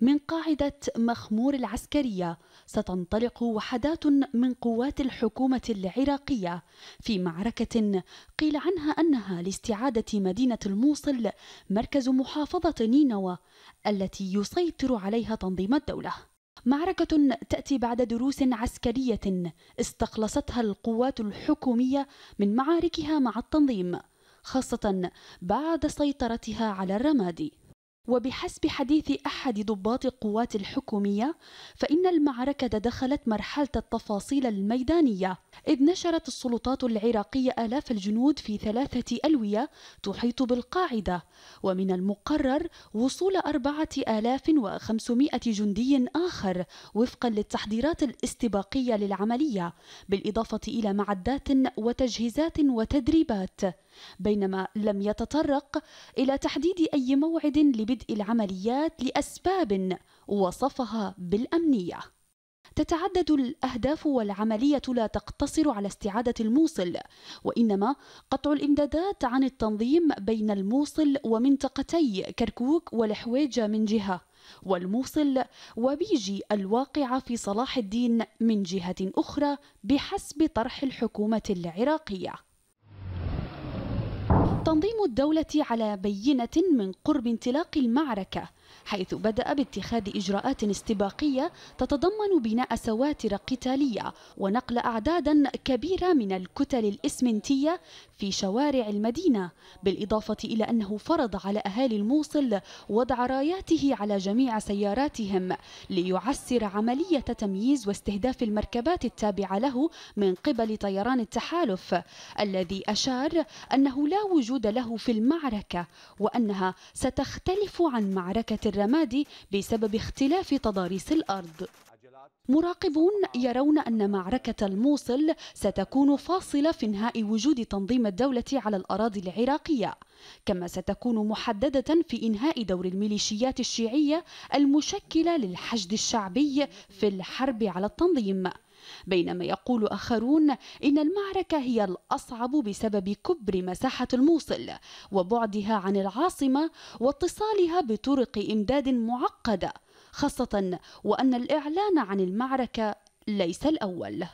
من قاعدة مخمور العسكرية ستنطلق وحدات من قوات الحكومة العراقية في معركة قيل عنها أنها لاستعادة مدينة الموصل مركز محافظة نينوى التي يسيطر عليها تنظيم الدولة معركة تأتي بعد دروس عسكرية استخلصتها القوات الحكومية من معاركها مع التنظيم خاصة بعد سيطرتها على الرمادي وبحسب حديث احد ضباط القوات الحكوميه فان المعركه دخلت مرحله التفاصيل الميدانيه اذ نشرت السلطات العراقيه الاف الجنود في ثلاثه الويه تحيط بالقاعده ومن المقرر وصول اربعه الاف وخمسمائه جندي اخر وفقا للتحضيرات الاستباقيه للعمليه بالاضافه الى معدات وتجهيزات وتدريبات بينما لم يتطرق إلى تحديد أي موعد لبدء العمليات لأسباب وصفها بالأمنية تتعدد الأهداف والعملية لا تقتصر على استعادة الموصل، وإنما قطع الإمدادات عن التنظيم بين الموصل ومنطقتي كركوك والحويجة من جهة، والموصل وبيجي الواقعة في صلاح الدين من جهة أخرى بحسب طرح الحكومة العراقية. تنظيم الدولة على بينة من قرب انطلاق المعركة حيث بدأ باتخاذ إجراءات استباقية تتضمن بناء سواتر قتالية ونقل أعدادا كبيرة من الكتل الإسمنتية في شوارع المدينة بالإضافة إلى أنه فرض على أهالي الموصل وضع راياته على جميع سياراتهم ليعسر عملية تمييز واستهداف المركبات التابعة له من قبل طيران التحالف الذي أشار أنه لا وجود له في المعركة وأنها ستختلف عن معركة الرمادي الرماد بسبب اختلاف تضاريس الأرض مراقبون يرون أن معركة الموصل ستكون فاصلة في انهاء وجود تنظيم الدولة على الأراضي العراقية كما ستكون محددة في إنهاء دور الميليشيات الشيعية المشكلة للحشد الشعبي في الحرب على التنظيم بينما يقول آخرون إن المعركة هي الأصعب بسبب كبر مساحة الموصل وبعدها عن العاصمة واتصالها بطرق إمداد معقدة خاصة وأن الإعلان عن المعركة ليس الأول